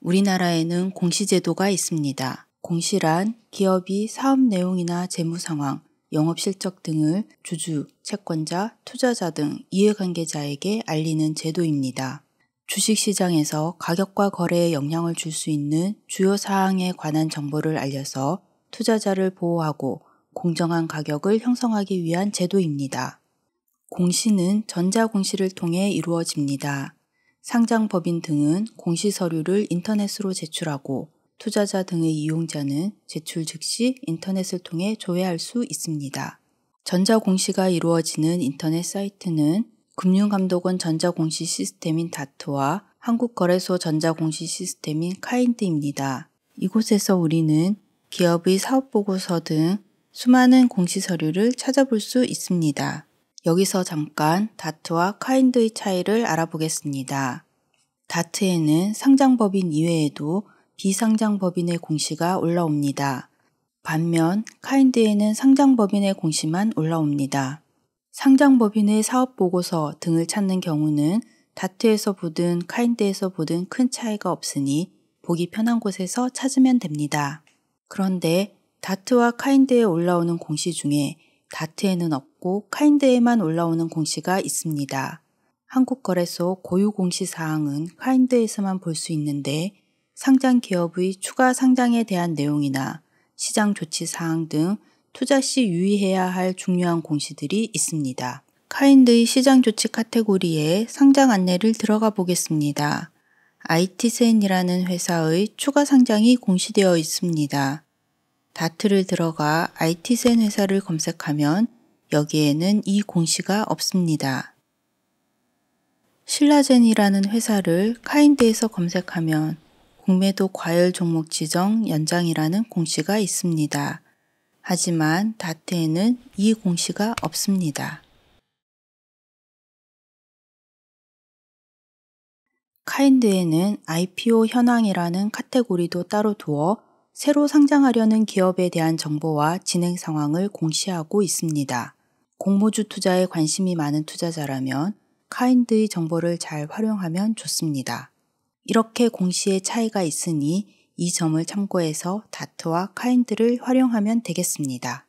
우리나라에는 공시제도가 있습니다. 공시란 기업이 사업 내용이나 재무 상황, 영업 실적 등을 주주, 채권자, 투자자 등 이해관계자에게 알리는 제도입니다. 주식시장에서 가격과 거래에 영향을 줄 수 있는 주요 사항에 관한 정보를 알려서 투자자를 보호하고 공정한 가격을 형성하기 위한 제도입니다. 공시는 전자공시를 통해 이루어집니다. 상장 법인 등은 공시 서류를 인터넷으로 제출하고 투자자 등의 이용자는 제출 즉시 인터넷을 통해 조회할 수 있습니다. 전자공시가 이루어지는 인터넷 사이트는 금융감독원 전자공시 시스템인 다트와 한국거래소 전자공시 시스템인 카인드입니다. 이곳에서 우리는 기업의 사업보고서 등 수많은 공시 서류를 찾아볼 수 있습니다. 여기서 잠깐 다트와 카인드의 차이를 알아보겠습니다. 다트에는 상장법인 이외에도 비상장법인의 공시가 올라옵니다. 반면 카인드에는 상장법인의 공시만 올라옵니다. 상장법인의 사업보고서 등을 찾는 경우는 다트에서 보든 카인드에서 보든 큰 차이가 없으니 보기 편한 곳에서 찾으면 됩니다. 그런데 다트와 카인드에 올라오는 공시 중에 다트에는 없고 카인드에만 올라오는 공시가 있습니다. 한국거래소 고유공시사항은 카인드에서만 볼 수 있는데 상장 기업의 추가 상장에 대한 내용이나 시장 조치 사항 등 투자 시 유의해야 할 중요한 공시들이 있습니다. 카인드의 시장 조치 카테고리에 상장 안내를 들어가 보겠습니다. IT센이라는 회사의 추가 상장이 공시되어 있습니다. 다트를 들어가 IT센 회사를 검색하면 여기에는 이 공시가 없습니다. 신라젠이라는 회사를 카인드에서 검색하면 공매도 과열 종목 지정 연장이라는 공시가 있습니다. 하지만 다트에는 이 공시가 없습니다. 카인드에는 IPO 현황이라는 카테고리도 따로 두어 새로 상장하려는 기업에 대한 정보와 진행 상황을 공시하고 있습니다. 공모주 투자에 관심이 많은 투자자라면 카인드의 정보를 잘 활용하면 좋습니다. 이렇게 공시의 차이가 있으니 이 점을 참고해서 다트와 카인드를 활용하면 되겠습니다.